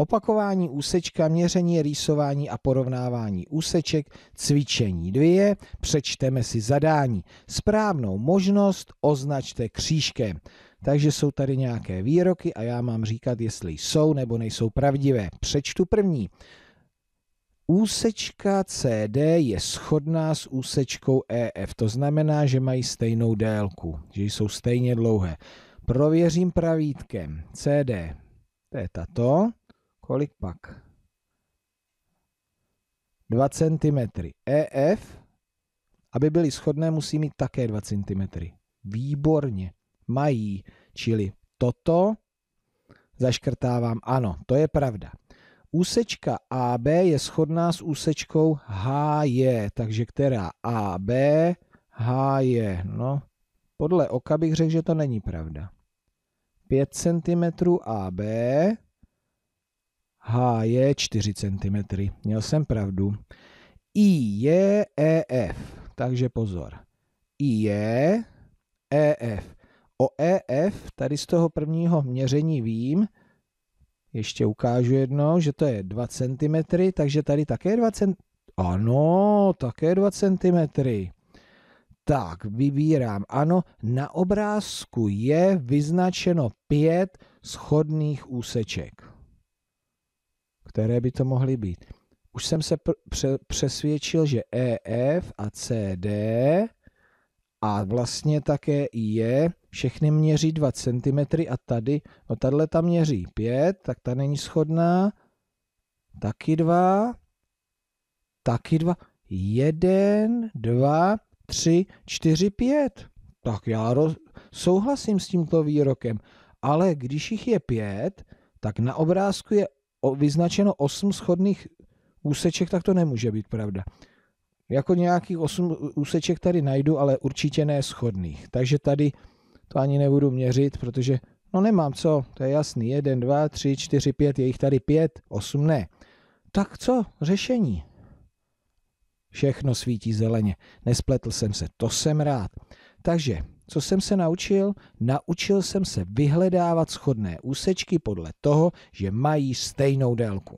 Opakování úsečka, měření, rýsování a porovnávání úseček, cvičení 2, přečteme si zadání. Správnou možnost označte křížkem. Takže jsou tady nějaké výroky a já mám říkat, jestli jsou nebo nejsou pravdivé. Přečtu první. Úsečka CD je shodná s úsečkou EF, to znamená, že mají stejnou délku, že jsou stejně dlouhé. Prověřím pravítkem CD, to je tato. Kolik pak? 2 cm. EF, aby byly schodné, musí mít také 2 cm. Výborně. Mají, čili toto zaškrtávám. Ano, to je pravda. Úsečka AB je schodná s úsečkou HJ, takže která AB, HJ. No, podle oka bych řekl, že to není pravda. 5 cm AB, H je 4 cm. Měl jsem pravdu. I je EF. Takže pozor. I je EF. O EF tady z toho prvního měření vím, ještě ukážu jedno, že to je 2 cm, takže tady také 2 cm. Ano, také 2 cm. Tak, vybírám. Ano, na obrázku je vyznačeno pět schodných úseček které by to mohly být. Už jsem se pr- přesvědčil, že EF a CD a vlastně také I je, všechny měří 2 cm a tady, no tahle tam měří 5, tak ta není schodná, taky 2, taky 2, 1, 2, 3, 4, 5. Tak já roz, souhlasím s tímto výrokem, ale když jich je 5, tak na obrázku je vyznačeno 8 schodných úseček, tak to nemůže být pravda. Jako nějakých 8 úseček tady najdu, ale určitě ne schodných. Takže tady to ani nebudu měřit, protože no nemám co, to je jasný. 1, 2, 3, 4, 5, je jich tady 5, 8 ne. Tak co, řešení. Všechno svítí zeleně. Nespletl jsem se, to jsem rád. Takže co jsem se naučil? Naučil jsem se vyhledávat schodné úsečky podle toho, že mají stejnou délku.